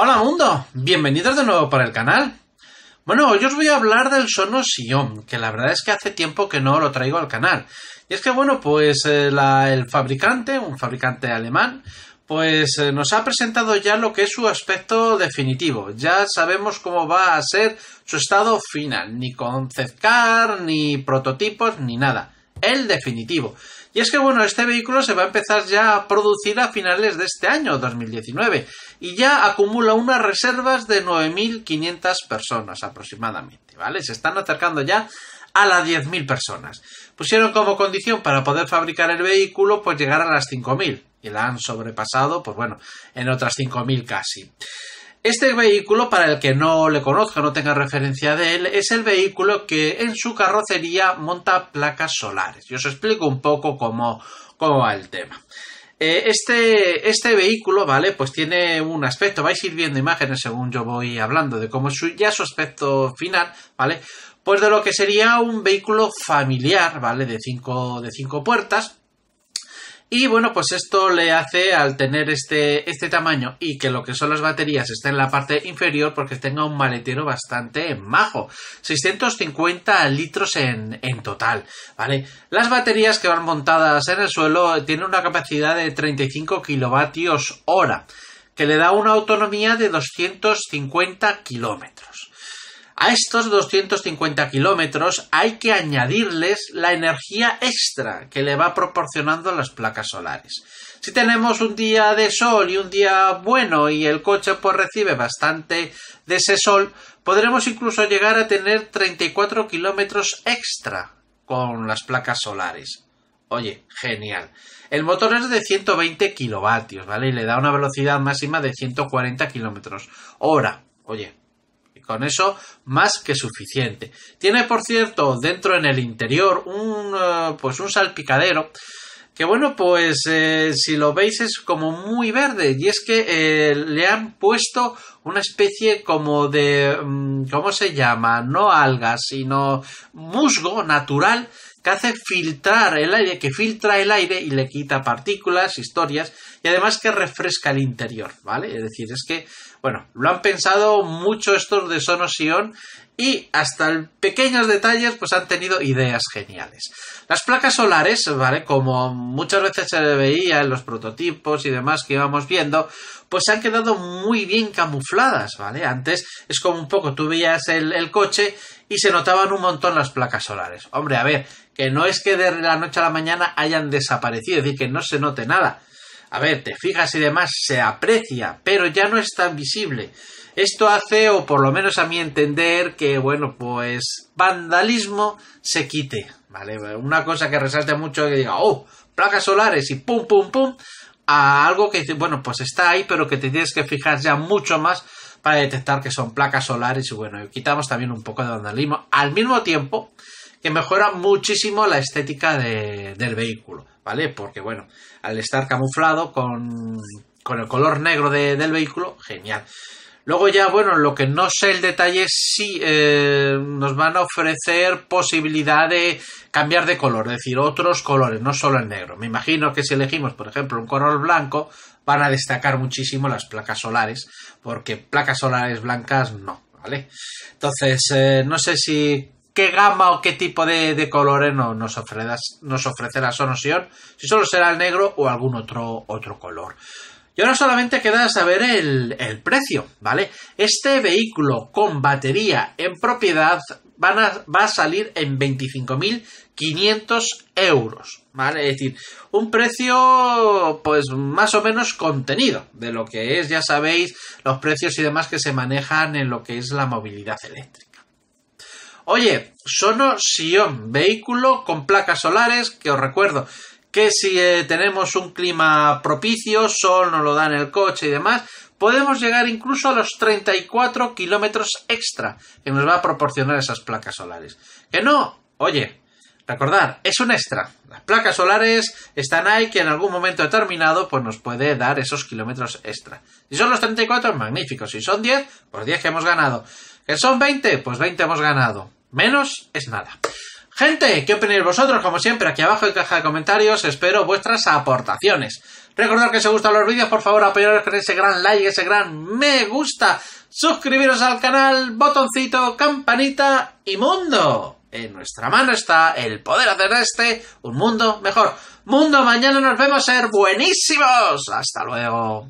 Hola mundo, bienvenidos de nuevo para el canal. Bueno, hoy os voy a hablar del Sonos Sion, que la verdad es que hace tiempo que no lo traigo al canal. Y es que bueno, pues eh, el fabricante, un fabricante alemán, pues eh, nos ha presentado ya lo que es su aspecto definitivo. Ya sabemos cómo va a ser su estado final, ni concept ni prototipos, ni nada. El definitivo. Y es que, bueno, este vehículo se va a empezar ya a producir a finales de este año, 2019, y ya acumula unas reservas de 9.500 personas aproximadamente, ¿vale? Se están acercando ya a las 10.000 personas. Pusieron como condición para poder fabricar el vehículo, pues llegar a las 5.000, y la han sobrepasado, pues bueno, en otras 5.000 casi. Este vehículo, para el que no le conozca, no tenga referencia de él, es el vehículo que en su carrocería monta placas solares. Yo os explico un poco cómo, cómo va el tema. Eh, este, este, vehículo, ¿vale? Pues tiene un aspecto, vais a ir viendo imágenes según yo voy hablando de cómo es su, ya su aspecto final, ¿vale? Pues de lo que sería un vehículo familiar, ¿vale? De cinco, de cinco puertas, y bueno, pues esto le hace al tener este, este tamaño y que lo que son las baterías está en la parte inferior porque tenga un maletero bastante majo. 650 litros en, total, ¿vale? Las baterías que van montadas en el suelo tienen una capacidad de 35 kilovatios hora que le da una autonomía de 250 kilómetros. A estos 250 kilómetros hay que añadirles la energía extra que le va proporcionando las placas solares. Si tenemos un día de sol y un día bueno y el coche pues, recibe bastante de ese sol, podremos incluso llegar a tener 34 kilómetros extra con las placas solares. Oye, genial. El motor es de 120 kilovatios, ¿vale? Y le da una velocidad máxima de 140 kilómetros hora. Oye, con eso, más que suficiente. Tiene, por cierto, dentro en el interior un, eh, pues un salpicadero que bueno, pues eh, si lo veis es como muy verde y es que eh, le han puesto una especie como de, mm, ¿cómo se llama? No algas, sino musgo natural que hace filtrar el aire, que filtra el aire y le quita partículas, historias y además que refresca el interior, ¿vale? Es decir, es que, bueno, lo han pensado mucho estos de Sono y hasta en pequeños detalles pues han tenido ideas geniales. Las placas solares, ¿vale? Como muchas veces se veía en los prototipos y demás que íbamos viendo, pues se han quedado muy bien camufladas, ¿vale? Antes es como un poco, tú veías el, el coche y se notaban un montón las placas solares. Hombre, a ver, que no es que de la noche a la mañana hayan desaparecido, es decir, que no se note nada. A ver, te fijas y demás, se aprecia, pero ya no es tan visible. Esto hace, o por lo menos a mi entender, que, bueno, pues vandalismo se quite, ¿vale? Una cosa que resalte mucho que diga, oh, placas solares y pum, pum, pum, a algo que, bueno, pues está ahí, pero que te tienes que fijar ya mucho más para detectar que son placas solares y, bueno, quitamos también un poco de vandalismo. Al mismo tiempo que mejora muchísimo la estética del vehículo, ¿vale? Porque, bueno, al estar camuflado con, el color negro del vehículo, genial. Luego ya, bueno, lo que no sé el detalle es si eh, nos van a ofrecer posibilidad de cambiar de color, es decir, otros colores, no solo el negro. Me imagino que si elegimos, por ejemplo, un color blanco, van a destacar muchísimo las placas solares, porque placas solares blancas no, ¿vale? Entonces, eh, no sé si qué gama o qué tipo de, colores nos, ofrecerá, nos Sonosion, si solo será el negro o algún otro, otro color. Y ahora solamente queda saber el, precio, ¿vale? Este vehículo con batería en propiedad va a salir en 25.500 euros, ¿vale? Es decir, un precio pues más o menos contenido de lo que es, ya sabéis, los precios y demás que se manejan en lo que es la movilidad eléctrica. Oye, Sono Sion, vehículo con placas solares, que os recuerdo, que si eh, tenemos un clima propicio, sol nos lo da en el coche y demás, podemos llegar incluso a los 34 kilómetros extra que nos va a proporcionar esas placas solares. Que no, oye, recordar, es un extra. Las placas solares están ahí que en algún momento determinado pues nos puede dar esos kilómetros extra. Si son los 34, magnífico. Si son 10, pues 10 que hemos ganado. Que son 20, pues 20 hemos ganado. Menos es nada. Gente, ¿qué opináis vosotros? Como siempre, aquí abajo en caja de comentarios espero vuestras aportaciones. Recordad que si os gustan los vídeos, por favor apoyaros con ese gran like, ese gran me gusta. Suscribiros al canal, botoncito, campanita y mundo. En nuestra mano está el poder hacer de este un mundo mejor. Mundo, mañana nos vemos ser buenísimos. Hasta luego.